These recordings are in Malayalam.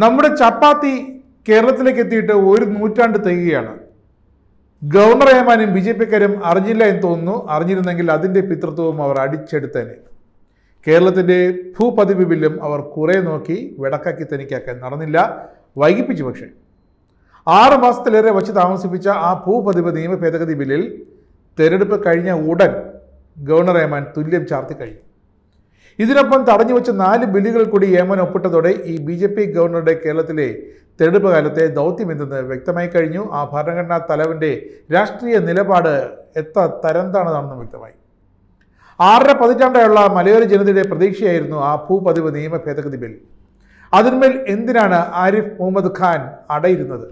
നമ്മുടെ ചപ്പാത്തി കേരളത്തിലേക്ക് എത്തിയിട്ട് ഒരു നൂറ്റാണ്ട് തികയാണ് ഗവർണർ ഏമാനും ബി ജെ പിക്കാരും അറിഞ്ഞില്ല എന്ന് തോന്നുന്നു അറിഞ്ഞിരുന്നെങ്കിൽ അതിൻ്റെ പിതൃത്വവും അവർ അടിച്ചെടുത്തേനെ കേരളത്തിൻ്റെ ഭൂപതിവ് ബില്ലും അവർ കുറേ നോക്കി വിടക്കാക്കി തനിക്കാക്കാൻ നടന്നില്ല വൈകിപ്പിച്ചു പക്ഷേ ആറ് മാസത്തിലേറെ വച്ച് താമസിപ്പിച്ച ആ ഭൂപതിവ് നിയമ ഭേദഗതി ബില്ലിൽ തെരഞ്ഞെടുപ്പ് കഴിഞ്ഞ ഉടൻ ഗവർണർ ഏമാൻ തുല്യം ചാർത്തി കഴിഞ്ഞു ഇതിനൊപ്പം തടഞ്ഞു വെച്ച നാല് ബില്ലുകൾ കൂടി ഏമൻ ഒപ്പിട്ടതോടെ ഈ ബി ജെ പി ഗവർണറുടെ കേരളത്തിലെ തെരഞ്ഞെടുപ്പ് കാലത്തെ ദൗത്യം എന്തെന്ന് വ്യക്തമായി കഴിഞ്ഞു ആ ഭരണഘടനാ തലവൻ്റെ രാഷ്ട്രീയ നിലപാട് എത്ര തരംതാണതാണെന്നും വ്യക്തമായി ആറര പതിറ്റാണ്ടായുള്ള മലയോര ജനതയുടെ പ്രതീക്ഷയായിരുന്നു ആ ഭൂപതിവ് നിയമ ഭേദഗതി ബിൽ അതിന്മേൽ എന്തിനാണ് ആരിഫ് മുഹമ്മദ് ഖാൻ അടയിരുന്നത്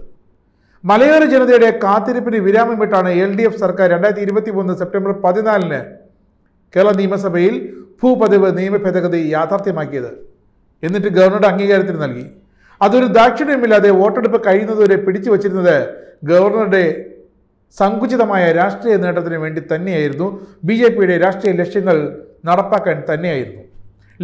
മലയോര ജനതയുടെ കാത്തിരിപ്പിന് വിരാമം വിട്ടാണ് എൽ ഡി എഫ് സർക്കാർ രണ്ടായിരത്തി ഇരുപത്തി മൂന്ന് സെപ്റ്റംബർ പതിനാലിന് കേരള നിയമസഭയിൽ ഭൂപതിവ് ഭേദഗതി യാഥാർത്ഥ്യമാക്കിയത് എന്നിട്ട് ഗവർണറുടെ അംഗീകാരത്തിന് നൽകി അതൊരു ദാക്ഷിണ്യമില്ലാതെ വോട്ടെടുപ്പ് കഴിയുന്നതുവരെ പിടിച്ചു വച്ചിരുന്നത് ഗവർണറുടെ സങ്കുചിതമായ രാഷ്ട്രീയ നേട്ടത്തിന് വേണ്ടി തന്നെയായിരുന്നു ബി ജെ പിയുടെ രാഷ്ട്രീയ ലക്ഷ്യങ്ങൾ നടപ്പാക്കാൻ തന്നെയായിരുന്നു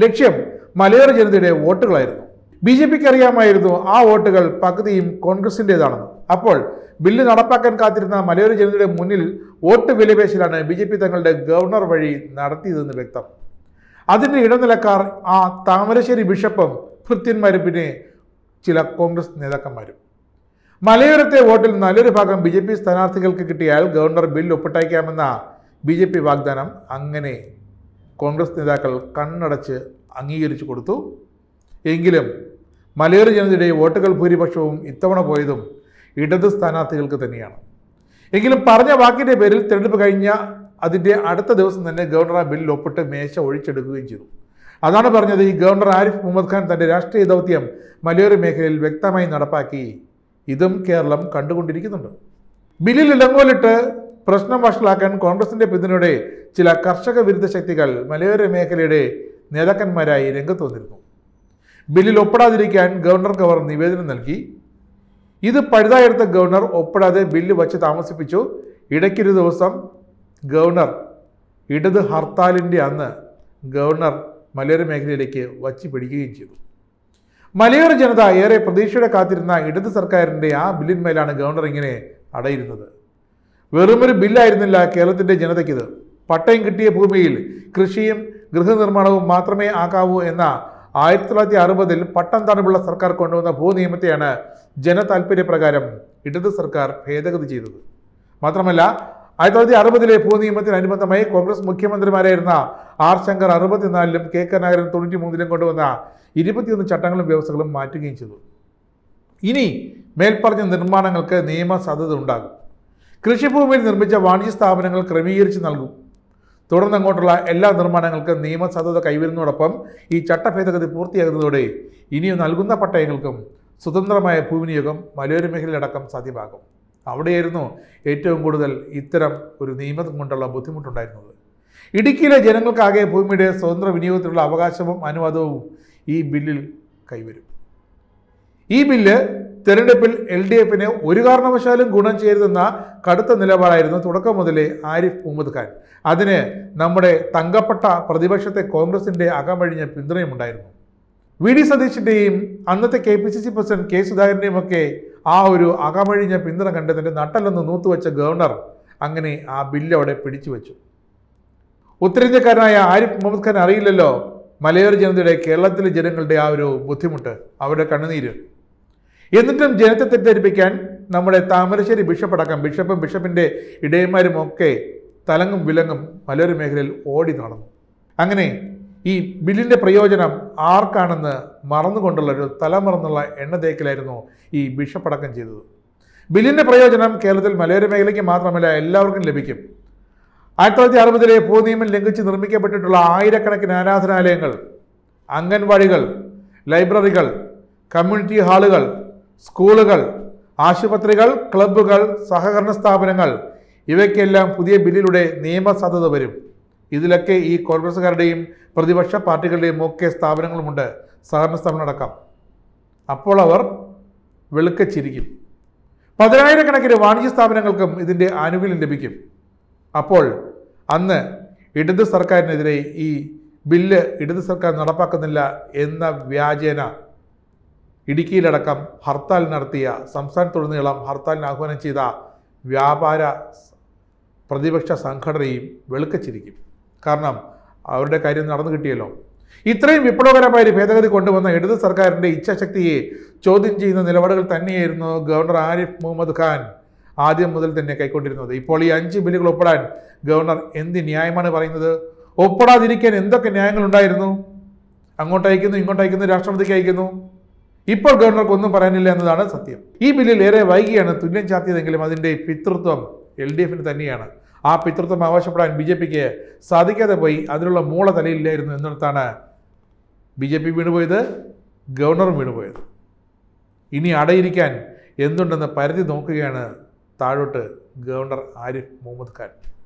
ലക്ഷ്യം മലയോര ജനതയുടെ വോട്ടുകളായിരുന്നു ബി ജെ പിക്ക് അറിയാമായിരുന്നു ആ വോട്ടുകൾ പകുതിയും കോൺഗ്രസിൻ്റെതാണെന്ന് അപ്പോൾ ബില്ല് നടപ്പാക്കാൻ കാത്തിരുന്ന മലയോര ജനതയുടെ മുന്നിൽ വോട്ട് വിലപേശലാണ് ബി ജെ പി തങ്ങളുടെ ഗവർണർ വഴി നടത്തിയതെന്ന് വ്യക്തം അതിൻ്റെ ഇടനിലക്കാർ ആ താമരശ്ശേരി ബിഷപ്പും ഭൃത്യന്മാരും പിന്നെ ചില കോൺഗ്രസ് നേതാക്കന്മാരും മലയോരത്തെ വോട്ടിൽ നല്ലൊരു ഭാഗം ബി ജെ പി സ്ഥാനാർത്ഥികൾക്ക് കിട്ടിയാൽ ഗവർണർ ബിൽ ഒപ്പിട്ടയക്കാമെന്ന ബി ജെ പി വാഗ്ദാനം അങ്ങനെ കോൺഗ്രസ് നേതാക്കൾ കണ്ണടച്ച് അംഗീകരിച്ചു കൊടുത്തു എങ്കിലും മലയോര ജനതയുടെ വോട്ടുകൾ ഭൂരിപക്ഷവും ഇത്തവണ പോയതും ഇടത് സ്ഥാനാർത്ഥികൾക്ക് തന്നെയാണ് എങ്കിലും പറഞ്ഞ വാക്കിൻ്റെ പേരിൽ തിരഞ്ഞെടുപ്പ് കഴിഞ്ഞ അതിൻ്റെ അടുത്ത ദിവസം തന്നെ ഗവർണർ ആ ബില്ലിൽ ഒപ്പിട്ട് മേശ ഒഴിച്ചെടുക്കുകയും ചെയ്തു അതാണ് പറഞ്ഞത് ഈ ഗവർണർ ആരിഫ് മുഹമ്മദ് ഖാൻ തൻ്റെ രാഷ്ട്രീയ ദൗത്യം മലയോര മേഖലയിൽ വ്യക്തമായി നടപ്പാക്കി ഇതും കേരളം കണ്ടുകൊണ്ടിരിക്കുന്നുണ്ട് ബില്ലിൽ ഇളങ്ങോലിട്ട് പ്രശ്നം വഷളാക്കാൻ കോൺഗ്രസിൻ്റെ പിന്തുണയുടെ ചില കർഷക വിരുദ്ധ ശക്തികൾ മലയോര മേഖലയുടെ നേതാക്കന്മാരായി രംഗത്ത് വന്നിരുന്നു ബില്ലിൽ ഒപ്പിടാതിരിക്കാൻ ഗവർണർക്ക് അവർ നിവേദനം നൽകി ഇത് പഴുതായെടുത്ത ഗവർണർ ഒപ്പിടാതെ ബില്ല് വച്ച് താമസിപ്പിച്ചു ഇടയ്ക്കൊരു ദിവസം ഗവർണർ ഇടത് ഹർത്താലിൻ്റെ അന്ന് ഗവർണർ മലയോര മേഖലയിലേക്ക് വച്ചു പിടിക്കുകയും ചെയ്തു മലയോര ജനത ഏറെ പ്രതീക്ഷയുടെ കാത്തിരുന്ന ഇടത് സർക്കാരിൻ്റെ ആ ബില്ലിന്മേലാണ് ഗവർണർ ഇങ്ങനെ അടയിരുന്നത് വെറുമൊരു ബില്ലായിരുന്നില്ല കേരളത്തിൻ്റെ ജനതയ്ക്കിത് പട്ടയം കിട്ടിയ ഭൂമിയിൽ കൃഷിയും ഗൃഹനിർമ്മാണവും മാത്രമേ ആക്കാവൂ എന്ന ആയിരത്തി തൊള്ളായിരത്തി അറുപതിൽ പട്ടം തണുപ്പുള്ള സർക്കാർ കൊണ്ടുവന്ന ഭൂനിയമത്തെയാണ് ജനതാൽപര്യപ്രകാരം ഇടത് സർക്കാർ ഭേദഗതി ചെയ്തത് മാത്രമല്ല ആയിരത്തി തൊള്ളായിരത്തി അറുപതിലെ ഭൂനിയമത്തിനനുബന്ധമായി കോൺഗ്രസ് മുഖ്യമന്ത്രിമാരായിരുന്ന ആർ ശങ്കർ അറുപത്തിനാലിലും കെ കരുണാകരൻ തൊണ്ണൂറ്റി മൂന്നിലും കൊണ്ടുവന്ന ഇരുപത്തിയൊന്ന് ചട്ടങ്ങളും വ്യവസ്ഥകളും മാറ്റുകയും ചെയ്തു ഇനി മേൽപ്പറഞ്ഞ നിർമ്മാണങ്ങൾക്ക് നിയമസാധുത ഉണ്ടാകും കൃഷിഭൂമിയിൽ നിർമ്മിച്ച വാണിജ്യ സ്ഥാപനങ്ങൾ ക്രമീകരിച്ച് നൽകും തുടർന്ന് അങ്ങോട്ടുള്ള എല്ലാ നിയമ നിയമസാധുത കൈവരുന്നതോടൊപ്പം ഈ ചട്ടഭേദഗതി പൂർത്തിയാകുന്നതോടെ ഇനിയും നൽകുന്ന പട്ടയങ്ങൾക്കും സ്വതന്ത്രമായ ഭൂവിനിയോഗം മലയോര മേഖലയിലടക്കം സാധ്യമാകും അവിടെയായിരുന്നു ഏറ്റവും കൂടുതൽ ഇത്തരം ഒരു നിയമം കൊണ്ടുള്ള ബുദ്ധിമുട്ടുണ്ടായിരുന്നത് ഇടുക്കിയിലെ ജനങ്ങൾക്കാകെ ഭൂമിയുടെ സ്വതന്ത്ര വിനിയോഗത്തിലുള്ള അവകാശവും അനുവാദവും ഈ ബില്ലിൽ കൈവരും ഈ ബില്ല് തെരഞ്ഞെടുപ്പിൽ എൽ ഡി എഫിന് ഒരു കാരണവശാലും ഗുണം ചെയ്തെന്ന കടുത്ത നിലപാടായിരുന്നു തുടക്കം മുതലേ ആരിഫ് മുഹമ്മദ് ഖാൻ അതിന് നമ്മുടെ തങ്കപ്പെട്ട പ്രതിപക്ഷത്തെ കോൺഗ്രസിൻ്റെ അകമഴിഞ്ഞ പിന്തുണയുമുണ്ടായിരുന്നു വി ഡി സതീഷിൻ്റെയും അന്നത്തെ K P C C president K സുധാകരൻ്റെയും ഒക്കെ ആ ഒരു അകമഴിഞ്ഞ പിന്തുണ കണ്ടതിൻ്റെ നട്ടല്ലെന്ന് നൂത്തുവെച്ച ഗവർണർ അങ്ങനെ ആ ബില്ല് അവിടെ പിടിച്ചു വെച്ചു ഉത്തരേന്ത്യക്കാരനായ ആരിഫ് മുഹമ്മദ് ഖാൻ അറിയില്ലല്ലോ മലയോര ജനതയുടെ കേരളത്തിലെ ജനങ്ങളുടെ ആ ഒരു ബുദ്ധിമുട്ട് അവരുടെ കണ്ണുനീര് എന്നിട്ടും ജനത്തെ തെറ്റിദ്ധരിപ്പിക്കാൻ നമ്മുടെ താമരശ്ശേരി ബിഷപ്പ് അടക്കം ബിഷപ്പും ബിഷപ്പിൻ്റെ ഇടയന്മാരും ഒക്കെ തലങ്ങും വിലങ്ങും മലയോര മേഖലയിൽ ഓടി നടന്നു അങ്ങനെ ഈ ബില്ലിൻ്റെ പ്രയോജനം ആർക്കാണെന്ന് മറന്നുകൊണ്ടുള്ള ഒരു തലമറന്നുള്ള എണ്ണ തേക്കിലായിരുന്നു ഈ ബിഷപ്പടക്കം ചെയ്തത് ബില്ലിൻ്റെ പ്രയോജനം കേരളത്തിൽ മലയോര മേഖലയ്ക്ക് മാത്രമല്ല എല്ലാവർക്കും ലഭിക്കും ആയിരത്തി തൊള്ളായിരത്തി അറുപതിലെ ഭൂനിയമം ലംഘിച്ച് നിർമ്മിക്കപ്പെട്ടിട്ടുള്ള ആയിരക്കണക്കിന് ആരാധനാലയങ്ങൾ അംഗൻവാടികൾ ലൈബ്രറികൾ കമ്മ്യൂണിറ്റി ഹാളുകൾ സ്കൂളുകൾ ആശുപത്രികൾ ക്ലബ്ബുകൾ സഹകരണ സ്ഥാപനങ്ങൾ ഇവയ്ക്കെല്ലാം പുതിയ ബില്ലിലൂടെ നിയമസാധുത വരും ഇതിലൊക്കെ ഈ കോൺഗ്രസ്സുകാരുടെയും പ്രതിപക്ഷ പാർട്ടികളുടെയും ഒക്കെ സ്ഥാപനങ്ങളുമുണ്ട് സഹകരണ സ്ഥാപനം അടക്കം അപ്പോൾ അവർ വെളുക്കച്ചിരിക്കും പതിനായിരക്കണക്കിന് വാണിജ്യ സ്ഥാപനങ്ങൾക്കും ഇതിൻ്റെ ആനുകൂല്യം ലഭിക്കും അപ്പോൾ അന്ന് ഇടത് സർക്കാരിനെതിരെ ഈ ബില്ല് ഇടത് സർക്കാർ നടപ്പാക്കുന്നില്ല എന്ന വ്യാജേന ഇടുക്കിയിലടക്കം ഹർത്താൽ നടത്തിയ സംസ്ഥാനത്തുടനീളം ഹർത്താലിന് ആഹ്വാനം ചെയ്ത വ്യാപാര പ്രതിപക്ഷ സംഘടനയും വെളുക്കച്ചിരിക്കും കാരണം അവരുടെ കാര്യം നടന്നു കിട്ടിയല്ലോ ഇത്രയും വിപ്ലവകരമായ ഒരു ഭേദഗതി കൊണ്ടുവന്ന ഇടത് സർക്കാരിൻ്റെ ഇച്ഛാശക്തിയെ ചോദ്യം ചെയ്യുന്ന നിലപാടുകൾ തന്നെയായിരുന്നു ഗവർണർ ആരിഫ് മുഹമ്മദ് ഖാൻ ആദ്യം മുതൽ തന്നെ കൈക്കൊണ്ടിരുന്നത് ഇപ്പോൾ ഈ അഞ്ച് ബില്ലുകൾ ഒപ്പിടാൻ ഗവർണർ എന്ത് ന്യായമാണ് പറയുന്നത് ഒപ്പിടാതിരിക്കാൻ എന്തൊക്കെ ന്യായങ്ങൾ ഉണ്ടായിരുന്നു അങ്ങോട്ട് അയക്കുന്നു ഇങ്ങോട്ട് അയക്കുന്നു രാഷ്ട്രപതിക്ക് അയക്കുന്നു ഇപ്പോൾ ഗവർണർക്ക് ഒന്നും പറയാനില്ല എന്നതാണ് സത്യം ഈ ബില്ലിൽ ഏറെ വൈകിയാണ് തുല്യം ചാർത്തിയതെങ്കിലും അതിൻ്റെ പിതൃത്വം എൽ ഡി എഫിന് തന്നെയാണ് ആ പിതൃത്വം ആവശ്യപ്പെടാൻ ബി ജെ പിക്ക് സാധിക്കാതെ പോയി അതിനുള്ള മൂള തലയില്ലായിരുന്നു എന്നിടത്താണ് ബി ജെ പി വീണുപോയത് ഗവർണറും വീണുപോയത് ഇനി അടയിരിക്കാൻ എന്തുണ്ടെന്ന് പരിധി നോക്കുകയാണ് താഴോട്ട് ഗവർണർ ആരിഫ് മുഹമ്മദ് ഖാൻ